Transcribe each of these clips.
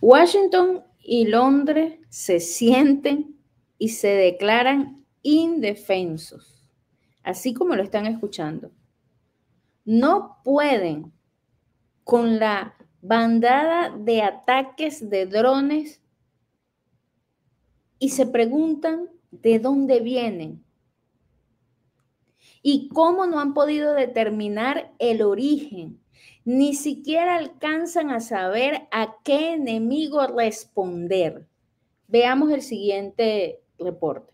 Washington y Londres se sienten y se declaran indefensos, así como lo están escuchando. No pueden con la bandada de ataques de drones y se preguntan de dónde vienen y cómo no han podido determinar el origen ni siquiera alcanzan a saber a qué enemigo responder. Veamos el siguiente reporte.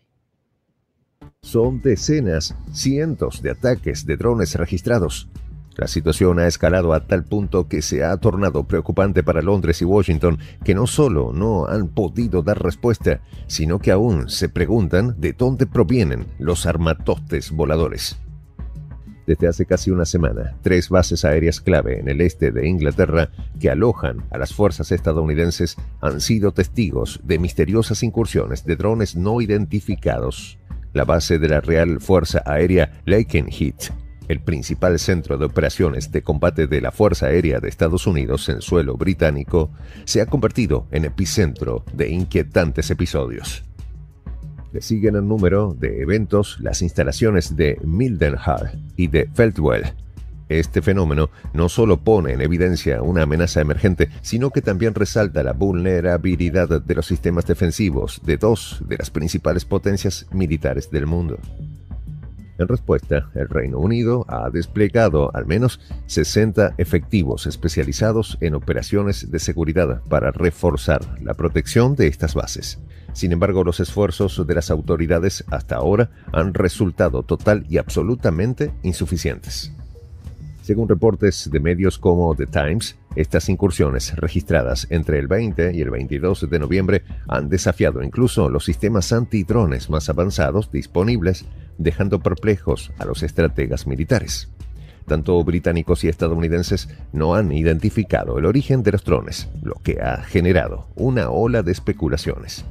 Son decenas, cientos de ataques de drones registrados. La situación ha escalado a tal punto que se ha tornado preocupante para Londres y Washington, que no solo no han podido dar respuesta, sino que aún se preguntan de dónde provienen los armatostes voladores desde hace casi una semana tres bases aéreas clave en el este de Inglaterra que alojan a las fuerzas estadounidenses han sido testigos de misteriosas incursiones de drones no identificados. La base de la Real Fuerza Aérea Lakenheath el principal centro de operaciones de combate de la Fuerza Aérea de Estados Unidos en suelo británico, se ha convertido en epicentro de inquietantes episodios siguen en número de eventos las instalaciones de Mildenhall y de Feldwell. Este fenómeno no solo pone en evidencia una amenaza emergente, sino que también resalta la vulnerabilidad de los sistemas defensivos de dos de las principales potencias militares del mundo. En respuesta, el Reino Unido ha desplegado al menos 60 efectivos especializados en operaciones de seguridad para reforzar la protección de estas bases. Sin embargo, los esfuerzos de las autoridades hasta ahora han resultado total y absolutamente insuficientes. Según reportes de medios como The Times, estas incursiones, registradas entre el 20 y el 22 de noviembre, han desafiado incluso los sistemas antidrones más avanzados disponibles, dejando perplejos a los estrategas militares. Tanto británicos y estadounidenses no han identificado el origen de los drones, lo que ha generado una ola de especulaciones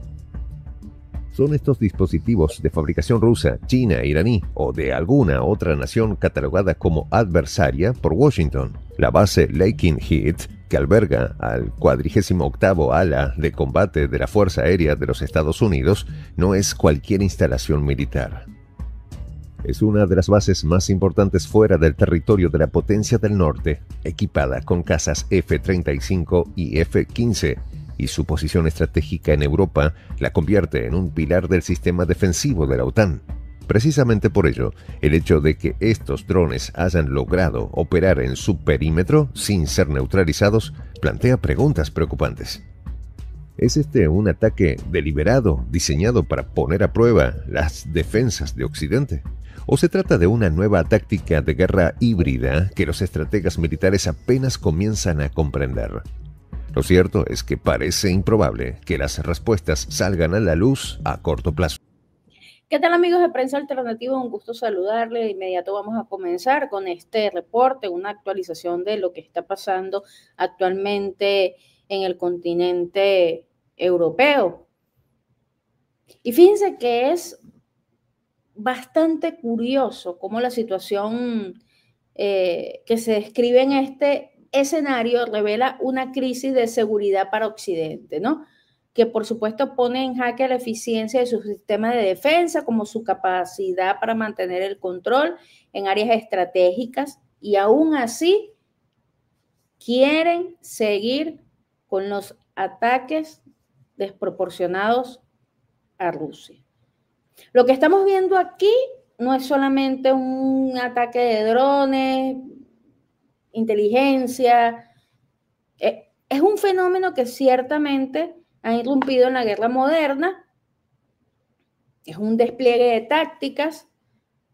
son estos dispositivos de fabricación rusa, china, iraní o de alguna otra nación catalogada como adversaria por Washington. La base laking Heat, que alberga al 48 ala de combate de la Fuerza Aérea de los Estados Unidos, no es cualquier instalación militar. Es una de las bases más importantes fuera del territorio de la potencia del norte, equipada con casas F-35 y F-15 y su posición estratégica en Europa la convierte en un pilar del sistema defensivo de la OTAN. Precisamente por ello, el hecho de que estos drones hayan logrado operar en su perímetro sin ser neutralizados plantea preguntas preocupantes. ¿Es este un ataque deliberado diseñado para poner a prueba las defensas de Occidente? ¿O se trata de una nueva táctica de guerra híbrida que los estrategas militares apenas comienzan a comprender? Lo cierto es que parece improbable que las respuestas salgan a la luz a corto plazo. ¿Qué tal amigos de Prensa Alternativa? Un gusto saludarles. De inmediato vamos a comenzar con este reporte, una actualización de lo que está pasando actualmente en el continente europeo. Y fíjense que es bastante curioso cómo la situación eh, que se describe en este escenario revela una crisis de seguridad para Occidente, ¿no? Que por supuesto pone en jaque la eficiencia de su sistema de defensa, como su capacidad para mantener el control en áreas estratégicas, y aún así quieren seguir con los ataques desproporcionados a Rusia. Lo que estamos viendo aquí no es solamente un ataque de drones, inteligencia. Eh, es un fenómeno que ciertamente ha irrumpido en la guerra moderna. Es un despliegue de tácticas,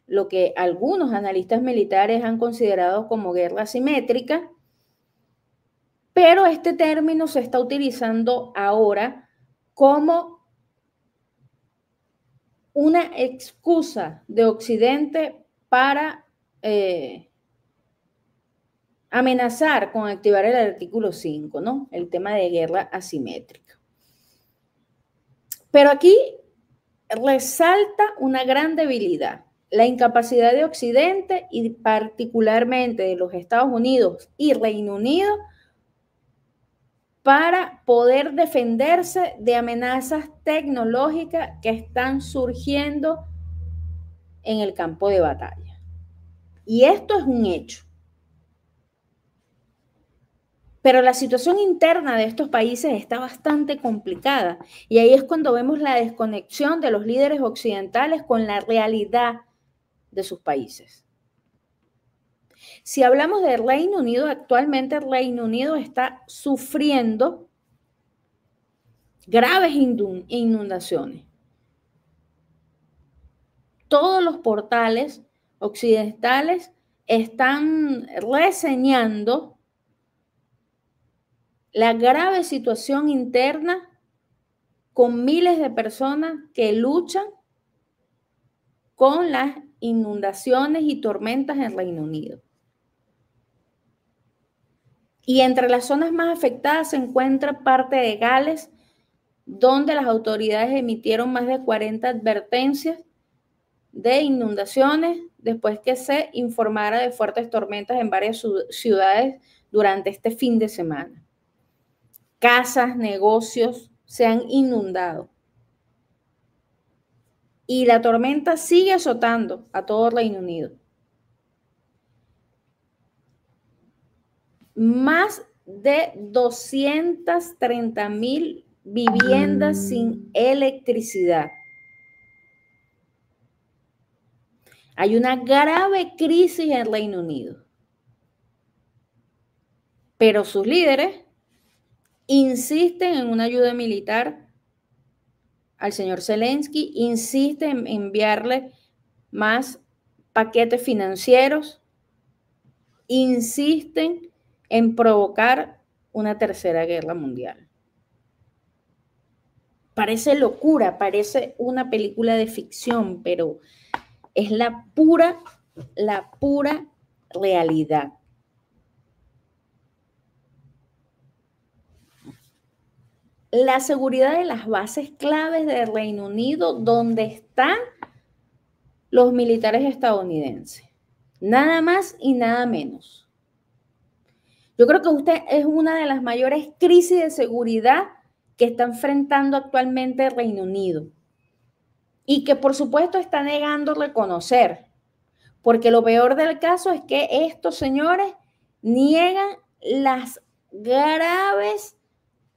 lo que algunos analistas militares han considerado como guerra simétrica. Pero este término se está utilizando ahora como una excusa de Occidente para eh, amenazar con activar el artículo 5, ¿no? El tema de guerra asimétrica. Pero aquí resalta una gran debilidad, la incapacidad de Occidente y particularmente de los Estados Unidos y Reino Unido para poder defenderse de amenazas tecnológicas que están surgiendo en el campo de batalla. Y esto es un hecho. Pero la situación interna de estos países está bastante complicada y ahí es cuando vemos la desconexión de los líderes occidentales con la realidad de sus países. Si hablamos del Reino Unido, actualmente el Reino Unido está sufriendo graves inundaciones. Todos los portales occidentales están reseñando la grave situación interna con miles de personas que luchan con las inundaciones y tormentas en Reino Unido. Y entre las zonas más afectadas se encuentra parte de Gales, donde las autoridades emitieron más de 40 advertencias de inundaciones después que se informara de fuertes tormentas en varias ciudades durante este fin de semana casas, negocios se han inundado. Y la tormenta sigue azotando a todo Reino Unido. Más de 230 mil viviendas mm. sin electricidad. Hay una grave crisis en el Reino Unido. Pero sus líderes insisten en una ayuda militar al señor Zelensky, insisten en enviarle más paquetes financieros, insisten en provocar una tercera guerra mundial. Parece locura, parece una película de ficción, pero es la pura, la pura realidad. la seguridad de las bases claves del Reino Unido donde están los militares estadounidenses. Nada más y nada menos. Yo creo que usted es una de las mayores crisis de seguridad que está enfrentando actualmente el Reino Unido y que por supuesto está negando reconocer, porque lo peor del caso es que estos señores niegan las graves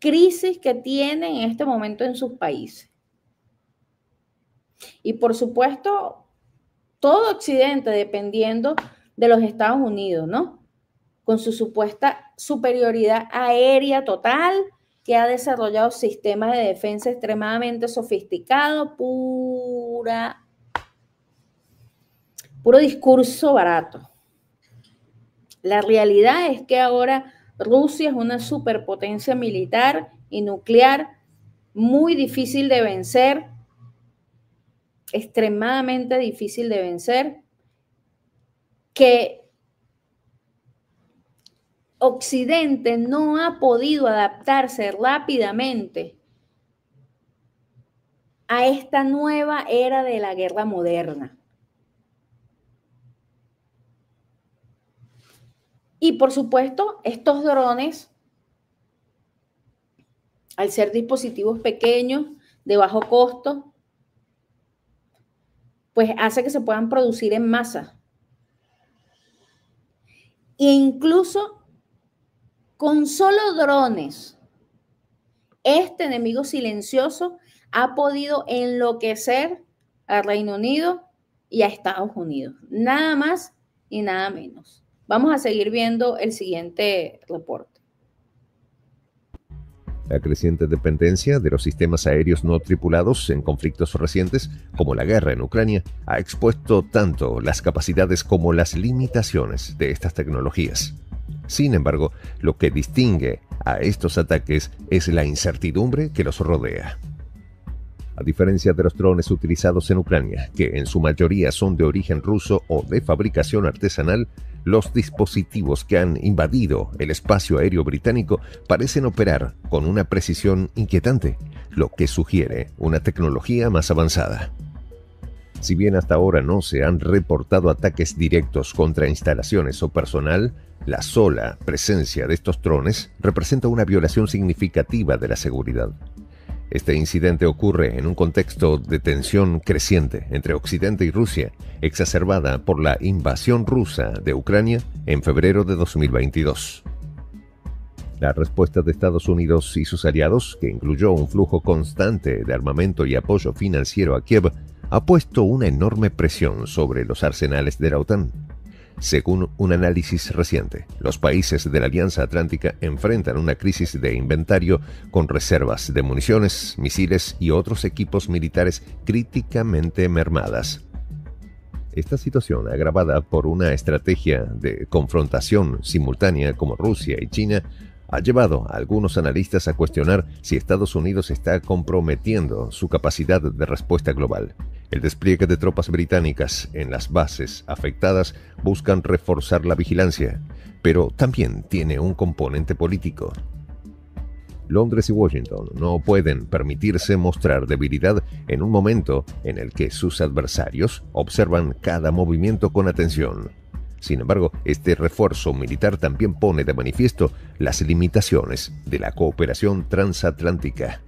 crisis que tienen en este momento en sus países. Y por supuesto, todo Occidente, dependiendo de los Estados Unidos, ¿no? Con su supuesta superioridad aérea total, que ha desarrollado sistemas de defensa extremadamente sofisticados, pura, puro discurso barato. La realidad es que ahora Rusia es una superpotencia militar y nuclear muy difícil de vencer, extremadamente difícil de vencer, que Occidente no ha podido adaptarse rápidamente a esta nueva era de la guerra moderna. Y por supuesto, estos drones, al ser dispositivos pequeños, de bajo costo, pues hace que se puedan producir en masa. E incluso con solo drones, este enemigo silencioso ha podido enloquecer al Reino Unido y a Estados Unidos. Nada más y nada menos. Vamos a seguir viendo el siguiente reporte. La creciente dependencia de los sistemas aéreos no tripulados en conflictos recientes, como la guerra en Ucrania, ha expuesto tanto las capacidades como las limitaciones de estas tecnologías. Sin embargo, lo que distingue a estos ataques es la incertidumbre que los rodea a diferencia de los drones utilizados en Ucrania, que en su mayoría son de origen ruso o de fabricación artesanal, los dispositivos que han invadido el espacio aéreo británico parecen operar con una precisión inquietante, lo que sugiere una tecnología más avanzada. Si bien hasta ahora no se han reportado ataques directos contra instalaciones o personal, la sola presencia de estos drones representa una violación significativa de la seguridad. Este incidente ocurre en un contexto de tensión creciente entre Occidente y Rusia, exacerbada por la invasión rusa de Ucrania en febrero de 2022. La respuesta de Estados Unidos y sus aliados, que incluyó un flujo constante de armamento y apoyo financiero a Kiev, ha puesto una enorme presión sobre los arsenales de la OTAN. Según un análisis reciente, los países de la Alianza Atlántica enfrentan una crisis de inventario con reservas de municiones, misiles y otros equipos militares críticamente mermadas. Esta situación, agravada por una estrategia de confrontación simultánea como Rusia y China, ha llevado a algunos analistas a cuestionar si Estados Unidos está comprometiendo su capacidad de respuesta global. El despliegue de tropas británicas en las bases afectadas buscan reforzar la vigilancia, pero también tiene un componente político. Londres y Washington no pueden permitirse mostrar debilidad en un momento en el que sus adversarios observan cada movimiento con atención. Sin embargo, este refuerzo militar también pone de manifiesto las limitaciones de la cooperación transatlántica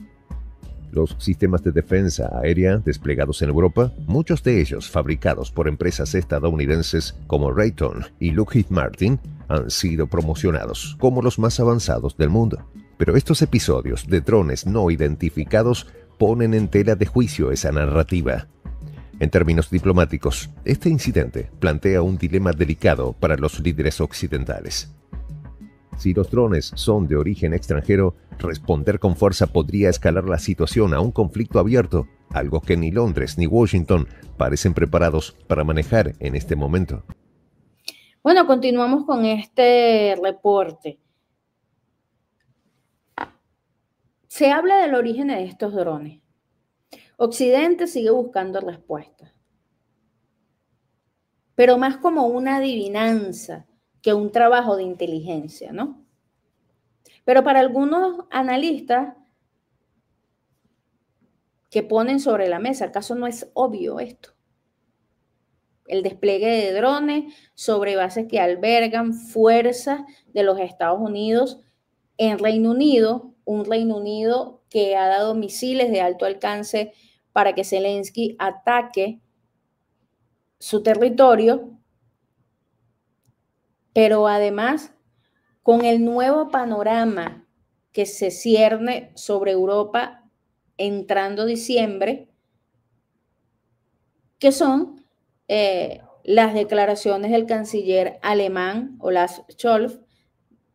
los sistemas de defensa aérea desplegados en Europa, muchos de ellos fabricados por empresas estadounidenses como Raytheon y Lockheed Martin, han sido promocionados como los más avanzados del mundo. Pero estos episodios de drones no identificados ponen en tela de juicio esa narrativa. En términos diplomáticos, este incidente plantea un dilema delicado para los líderes occidentales. Si los drones son de origen extranjero, Responder con fuerza podría escalar la situación a un conflicto abierto, algo que ni Londres ni Washington parecen preparados para manejar en este momento. Bueno, continuamos con este reporte. Se habla del origen de estos drones. Occidente sigue buscando respuestas, pero más como una adivinanza que un trabajo de inteligencia, ¿no? Pero para algunos analistas que ponen sobre la mesa, ¿acaso no es obvio esto? El despliegue de drones sobre bases que albergan fuerzas de los Estados Unidos en Reino Unido, un Reino Unido que ha dado misiles de alto alcance para que Zelensky ataque su territorio, pero además con el nuevo panorama que se cierne sobre Europa entrando diciembre, que son eh, las declaraciones del canciller alemán Olaf Scholz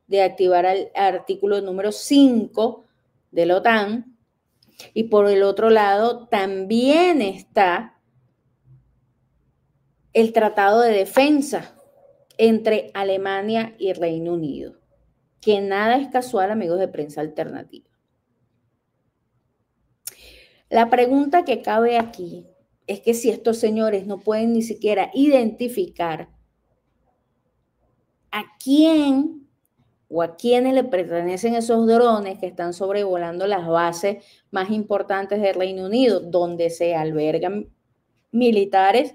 de activar el artículo número 5 de la OTAN. Y por el otro lado también está el Tratado de Defensa entre Alemania y Reino Unido que nada es casual, amigos de prensa alternativa. La pregunta que cabe aquí es que si estos señores no pueden ni siquiera identificar a quién o a quiénes le pertenecen esos drones que están sobrevolando las bases más importantes del Reino Unido, donde se albergan militares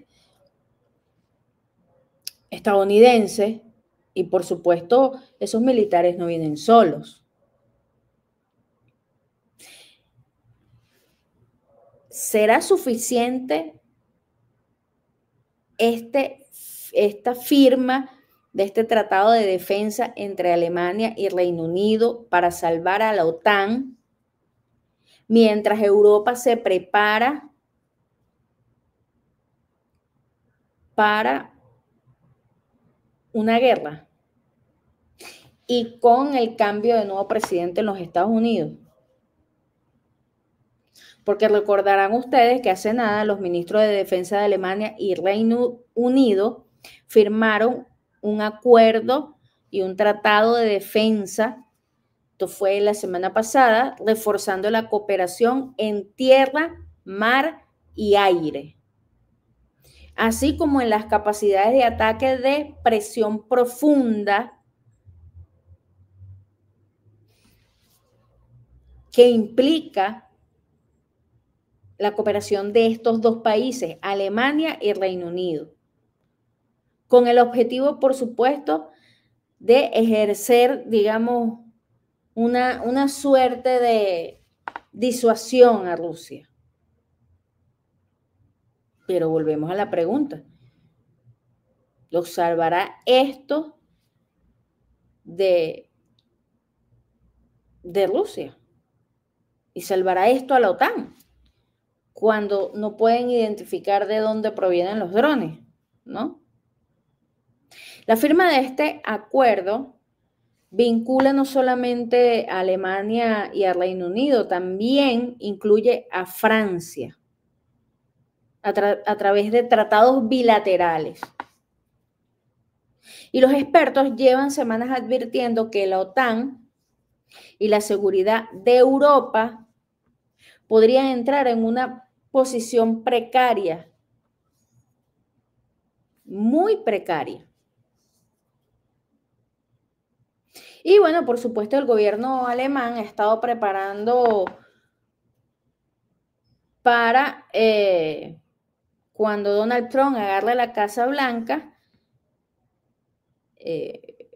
estadounidenses y por supuesto, esos militares no vienen solos. ¿Será suficiente este, esta firma de este tratado de defensa entre Alemania y Reino Unido para salvar a la OTAN, mientras Europa se prepara para una guerra y con el cambio de nuevo presidente en los Estados Unidos. Porque recordarán ustedes que hace nada los ministros de Defensa de Alemania y Reino Unido firmaron un acuerdo y un tratado de defensa, esto fue la semana pasada, reforzando la cooperación en tierra, mar y aire así como en las capacidades de ataque de presión profunda que implica la cooperación de estos dos países, Alemania y Reino Unido, con el objetivo, por supuesto, de ejercer, digamos, una, suerte de disuasión a Rusia. Pero volvemos a la pregunta. ¿Los salvará esto de, de Rusia? ¿Y salvará esto a la OTAN? Cuando no pueden identificar de dónde provienen los drones, ¿no? La firma de este acuerdo vincula no solamente a Alemania y al Reino Unido, también incluye a Francia a, través de tratados bilaterales. Y los expertos llevan semanas advirtiendo que la OTAN y la seguridad de Europa podrían entrar en una posición precaria, muy precaria. Y bueno, por supuesto, el gobierno alemán ha estado preparando para eh, cuando Donald Trump agarra la Casa Blanca, eh,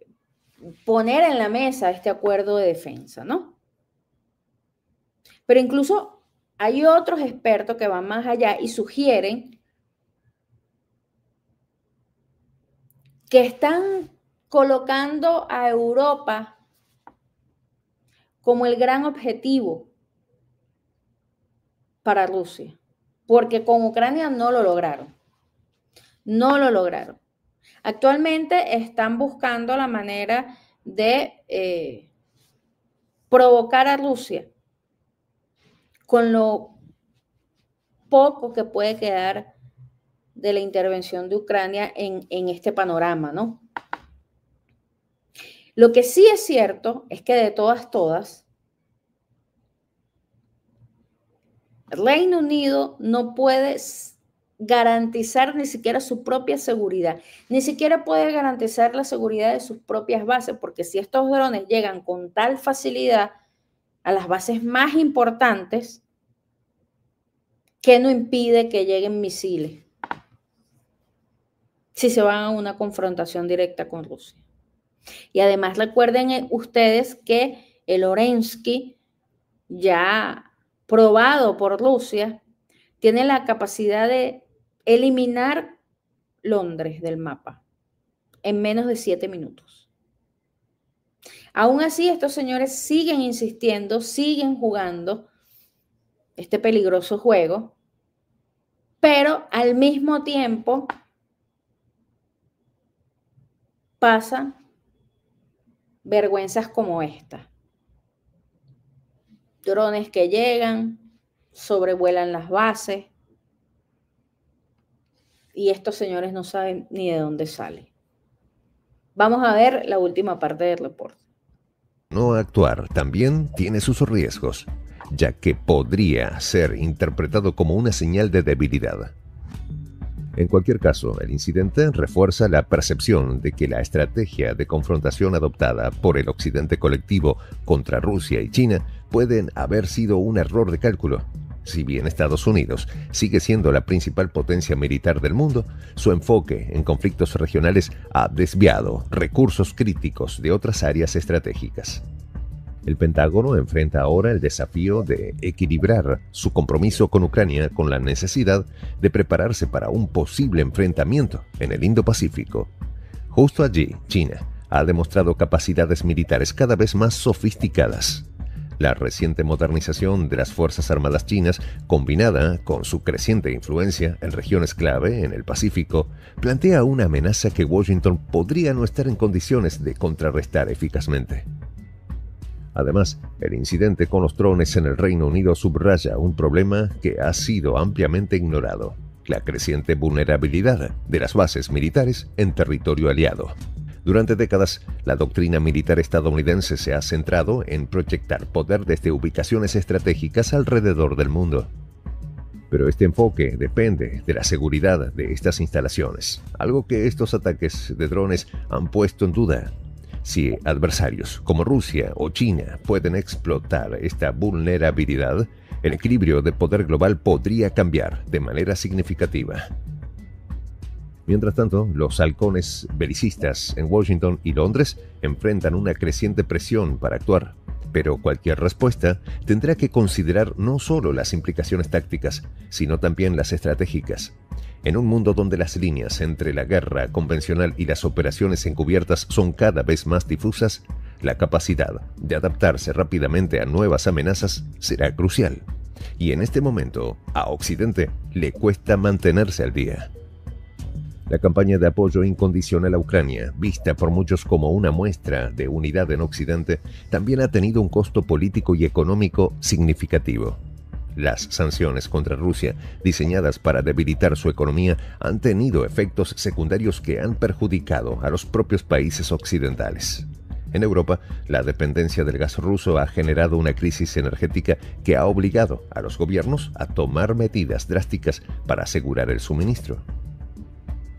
poner en la mesa este acuerdo de defensa, ¿no? Pero incluso hay otros expertos que van más allá y sugieren que están colocando a Europa como el gran objetivo para Rusia porque con Ucrania no lo lograron. No lo lograron. Actualmente están buscando la manera de eh, provocar a Rusia con lo poco que puede quedar de la intervención de Ucrania en, en este panorama, ¿no? Lo que sí es cierto es que de todas, todas, Reino Unido no puede garantizar ni siquiera su propia seguridad, ni siquiera puede garantizar la seguridad de sus propias bases, porque si estos drones llegan con tal facilidad a las bases más importantes, ¿qué no impide que lleguen misiles? Si se van a una confrontación directa con Rusia. Y además recuerden eh, ustedes que el Orensky ya probado por Rusia, tiene la capacidad de eliminar Londres del mapa en menos de siete minutos. Aún así, estos señores siguen insistiendo, siguen jugando este peligroso juego, pero al mismo tiempo pasan vergüenzas como esta drones que llegan, sobrevuelan las bases y estos señores no saben ni de dónde sale. Vamos a ver la última parte del reporte. No actuar también tiene sus riesgos, ya que podría ser interpretado como una señal de debilidad. En cualquier caso, el incidente refuerza la percepción de que la estrategia de confrontación adoptada por el Occidente colectivo contra Rusia y China pueden haber sido un error de cálculo. Si bien Estados Unidos sigue siendo la principal potencia militar del mundo, su enfoque en conflictos regionales ha desviado recursos críticos de otras áreas estratégicas. El Pentágono enfrenta ahora el desafío de equilibrar su compromiso con Ucrania con la necesidad de prepararse para un posible enfrentamiento en el Indo-Pacífico. Justo allí, China ha demostrado capacidades militares cada vez más sofisticadas. La reciente modernización de las Fuerzas Armadas chinas, combinada con su creciente influencia en regiones clave en el Pacífico, plantea una amenaza que Washington podría no estar en condiciones de contrarrestar eficazmente. Además, el incidente con los drones en el Reino Unido subraya un problema que ha sido ampliamente ignorado, la creciente vulnerabilidad de las bases militares en territorio aliado. Durante décadas, la doctrina militar estadounidense se ha centrado en proyectar poder desde ubicaciones estratégicas alrededor del mundo. Pero este enfoque depende de la seguridad de estas instalaciones, algo que estos ataques de drones han puesto en duda si adversarios como Rusia o China pueden explotar esta vulnerabilidad, el equilibrio de poder global podría cambiar de manera significativa. Mientras tanto, los halcones belicistas en Washington y Londres enfrentan una creciente presión para actuar, pero cualquier respuesta tendrá que considerar no solo las implicaciones tácticas, sino también las estratégicas. En un mundo donde las líneas entre la guerra convencional y las operaciones encubiertas son cada vez más difusas, la capacidad de adaptarse rápidamente a nuevas amenazas será crucial. Y en este momento, a Occidente le cuesta mantenerse al día. La campaña de apoyo incondicional a Ucrania, vista por muchos como una muestra de unidad en Occidente, también ha tenido un costo político y económico significativo. Las sanciones contra Rusia, diseñadas para debilitar su economía, han tenido efectos secundarios que han perjudicado a los propios países occidentales. En Europa, la dependencia del gas ruso ha generado una crisis energética que ha obligado a los gobiernos a tomar medidas drásticas para asegurar el suministro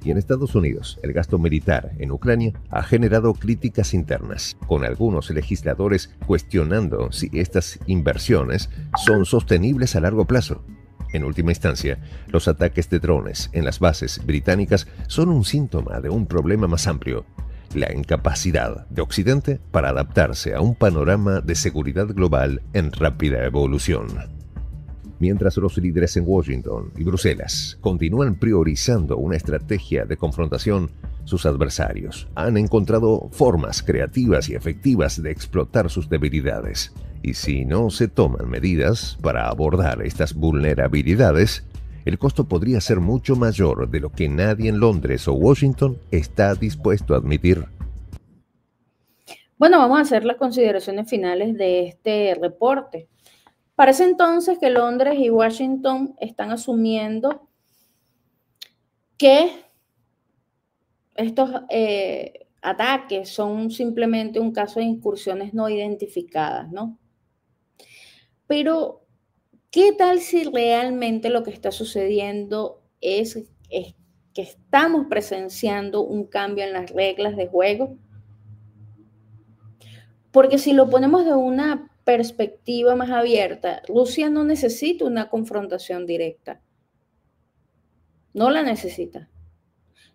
y en Estados Unidos, el gasto militar en Ucrania ha generado críticas internas, con algunos legisladores cuestionando si estas inversiones son sostenibles a largo plazo. En última instancia, los ataques de drones en las bases británicas son un síntoma de un problema más amplio, la incapacidad de Occidente para adaptarse a un panorama de seguridad global en rápida evolución mientras los líderes en Washington y Bruselas continúan priorizando una estrategia de confrontación, sus adversarios han encontrado formas creativas y efectivas de explotar sus debilidades. Y si no se toman medidas para abordar estas vulnerabilidades, el costo podría ser mucho mayor de lo que nadie en Londres o Washington está dispuesto a admitir. Bueno, vamos a hacer las consideraciones finales de este reporte. Parece entonces que Londres y Washington están asumiendo que estos eh, ataques son simplemente un caso de incursiones no identificadas, ¿no? Pero, ¿qué tal si realmente lo que está sucediendo es, es que estamos presenciando un cambio en las reglas de juego? Porque si lo ponemos de una perspectiva más abierta, Rusia no necesita una confrontación directa. No la necesita.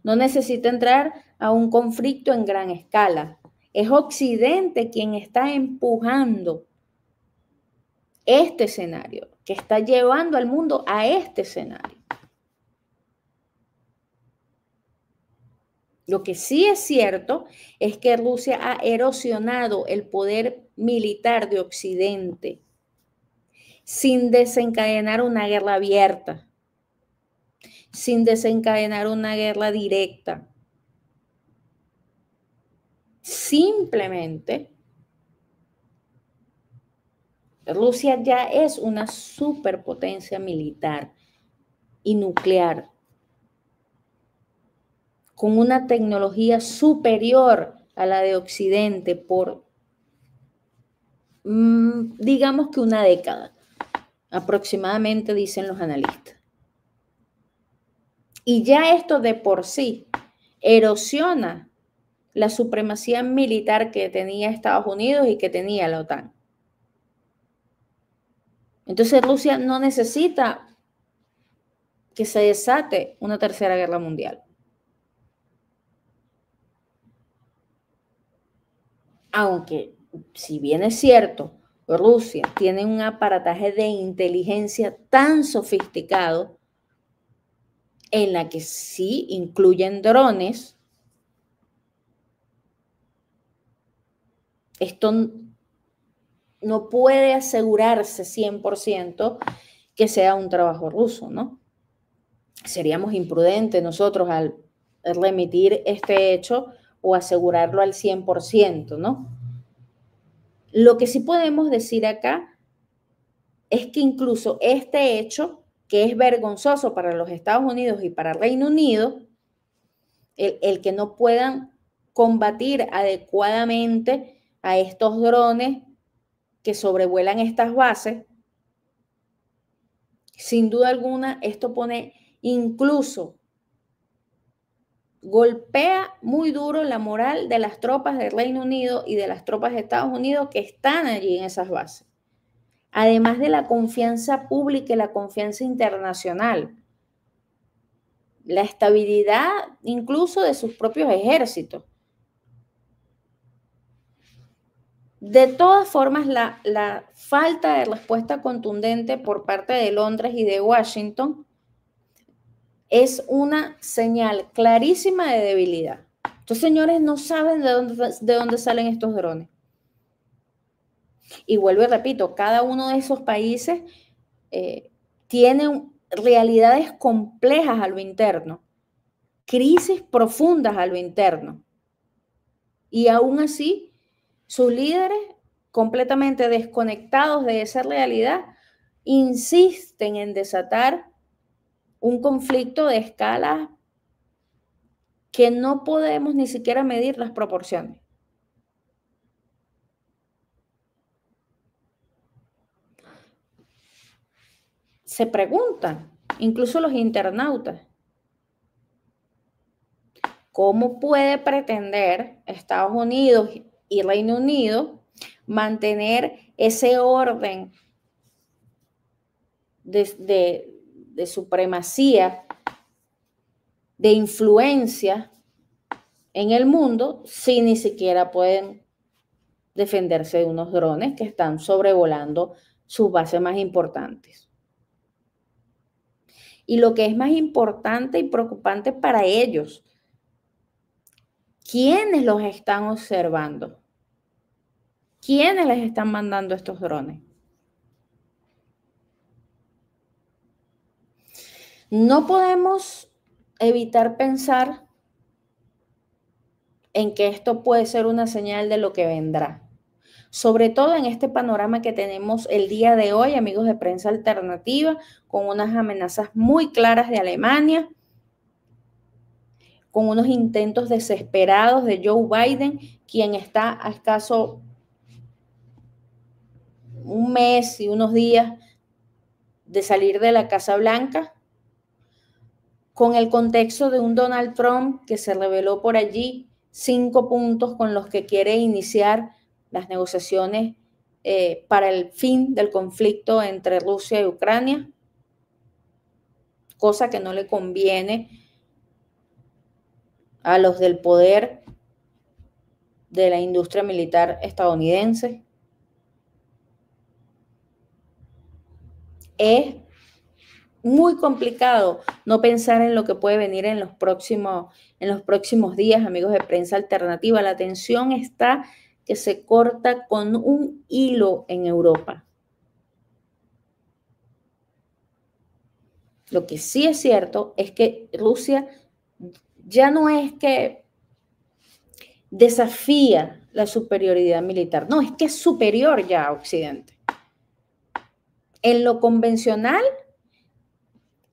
No necesita entrar a un conflicto en gran escala. Es Occidente quien está empujando este escenario, que está llevando al mundo a este escenario. Lo que sí es cierto es que Rusia ha erosionado el poder militar de Occidente sin desencadenar una guerra abierta, sin desencadenar una guerra directa. Simplemente, Rusia ya es una superpotencia militar y nuclear con una tecnología superior a la de Occidente por, mm, digamos que una década, aproximadamente dicen los analistas. Y ya esto de por sí erosiona la supremacía militar que tenía Estados Unidos y que tenía la OTAN. Entonces Rusia no necesita que se desate una tercera guerra mundial. aunque si bien es cierto, Rusia tiene un aparataje de inteligencia tan sofisticado en la que sí incluyen drones, esto no puede asegurarse 100% que sea un trabajo ruso, ¿no? Seríamos imprudentes nosotros al remitir este hecho o asegurarlo al 100%, ¿no? Lo que sí podemos decir acá es que incluso este hecho, que es vergonzoso para los Estados Unidos y para Reino Unido, el, el que no puedan combatir adecuadamente a estos drones que sobrevuelan estas bases, sin duda alguna esto pone incluso golpea muy duro la moral de las tropas del Reino Unido y de las tropas de Estados Unidos que están allí en esas bases. Además de la confianza pública y la confianza internacional, la estabilidad incluso de sus propios ejércitos. De todas formas, la, la falta de respuesta contundente por parte de Londres y de Washington es una señal clarísima de debilidad. Estos señores no saben de dónde, de dónde salen estos drones. Y vuelvo y repito, cada uno de esos países eh, tiene realidades complejas a lo interno, crisis profundas a lo interno. Y aún así, sus líderes, completamente desconectados de esa realidad, insisten en desatar un conflicto de escala que no podemos ni siquiera medir las proporciones. Se preguntan, incluso los internautas, ¿cómo puede pretender Estados Unidos y Reino Unido mantener ese orden de, de, de supremacía, de influencia en el mundo, si ni siquiera pueden defenderse de unos drones que están sobrevolando sus bases más importantes. Y lo que es más importante y preocupante para ellos, ¿quiénes los están observando? ¿Quiénes les están mandando estos drones? No podemos evitar pensar en que esto puede ser una señal de lo que vendrá. Sobre todo en este panorama que tenemos el día de hoy, amigos de prensa alternativa, con unas amenazas muy claras de Alemania, con unos intentos desesperados de Joe Biden, quien está a caso un mes y unos días de salir de la Casa Blanca con el contexto de un Donald Trump que se reveló por allí cinco puntos con los que quiere iniciar las negociaciones eh, para el fin del conflicto entre Rusia y Ucrania, cosa que no le conviene a los del poder de la industria militar estadounidense. Es muy complicado no pensar en lo que puede venir en los próximos, en los próximos días, amigos de prensa alternativa. La tensión está que se corta con un hilo en Europa. Lo que sí es cierto es que Rusia ya no es que desafía la superioridad militar, no, es que es superior ya a Occidente. En lo convencional,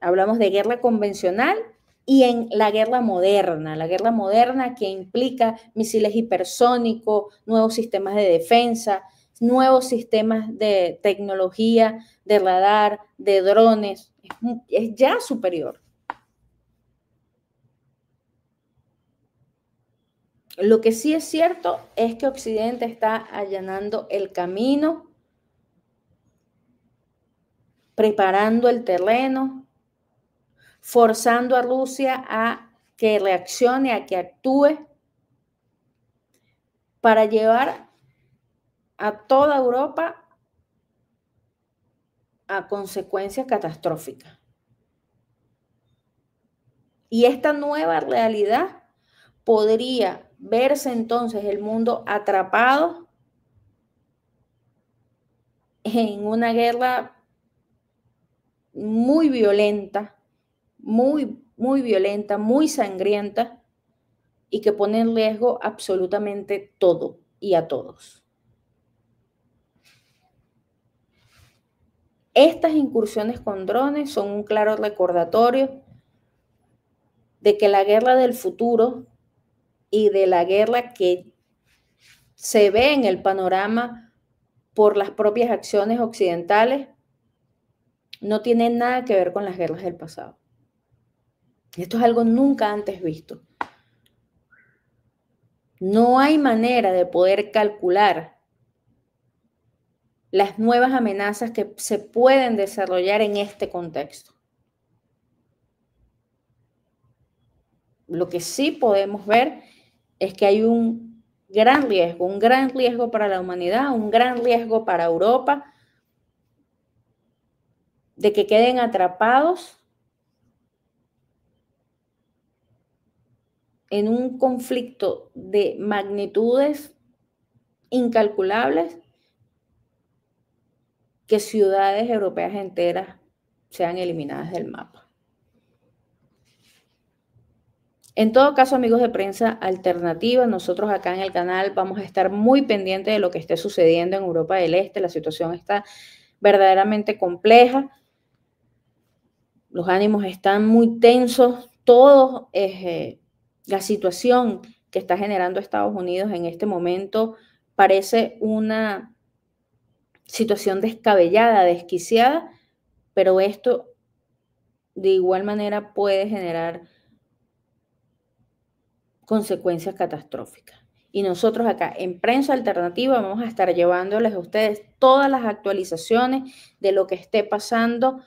Hablamos de guerra convencional y en la guerra moderna, la guerra moderna que implica misiles hipersónicos, nuevos sistemas de defensa, nuevos sistemas de tecnología, de radar, de drones, es ya superior. Lo que sí es cierto es que Occidente está allanando el camino, preparando el terreno, forzando a Rusia a que reaccione, a que actúe para llevar a toda Europa a consecuencias catastróficas. Y esta nueva realidad podría verse entonces el mundo atrapado en una guerra muy violenta muy, muy violenta, muy sangrienta y que pone en riesgo absolutamente todo y a todos. Estas incursiones con drones son un claro recordatorio de que la guerra del futuro y de la guerra que se ve en el panorama por las propias acciones occidentales no tiene nada que ver con las guerras del pasado. Esto es algo nunca antes visto. No hay manera de poder calcular las nuevas amenazas que se pueden desarrollar en este contexto. Lo que sí podemos ver es que hay un gran riesgo, un gran riesgo para la humanidad, un gran riesgo para Europa, de que queden atrapados en un conflicto de magnitudes incalculables que ciudades europeas enteras sean eliminadas del mapa. En todo caso, amigos de prensa alternativa, nosotros acá en el canal vamos a estar muy pendientes de lo que esté sucediendo en Europa del Este. La situación está verdaderamente compleja. Los ánimos están muy tensos. Todos la situación que está generando Estados Unidos en este momento parece una situación descabellada, desquiciada, pero esto de igual manera puede generar consecuencias catastróficas. Y nosotros acá en Prensa Alternativa vamos a estar llevándoles a ustedes todas las actualizaciones de lo que esté pasando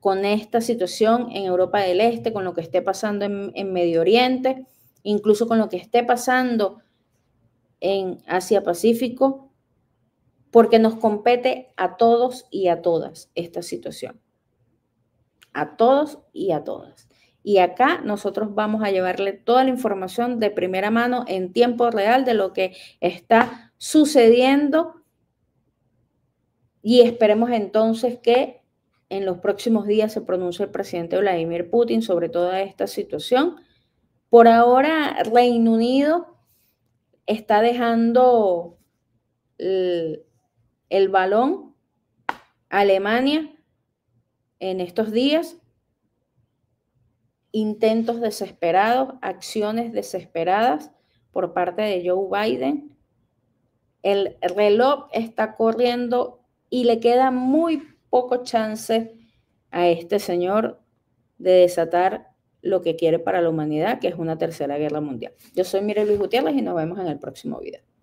con esta situación en Europa del Este, con lo que esté pasando en, Medio Oriente, incluso con lo que esté pasando en Asia Pacífico, porque nos compete a todos y a todas esta situación. A todos y a todas. Y acá nosotros vamos a llevarle toda la información de primera mano en tiempo real de lo que está sucediendo y esperemos entonces que en los próximos días se pronuncia el presidente Vladimir Putin sobre toda esta situación. Por ahora, Reino Unido está dejando el, balón a Alemania en estos días. Intentos desesperados, acciones desesperadas por parte de Joe Biden. El reloj está corriendo y le queda muy poco chance a este señor de desatar lo que quiere para la humanidad, que es una tercera guerra mundial. Yo soy Mire Luis Gutiérrez y nos vemos en el próximo video.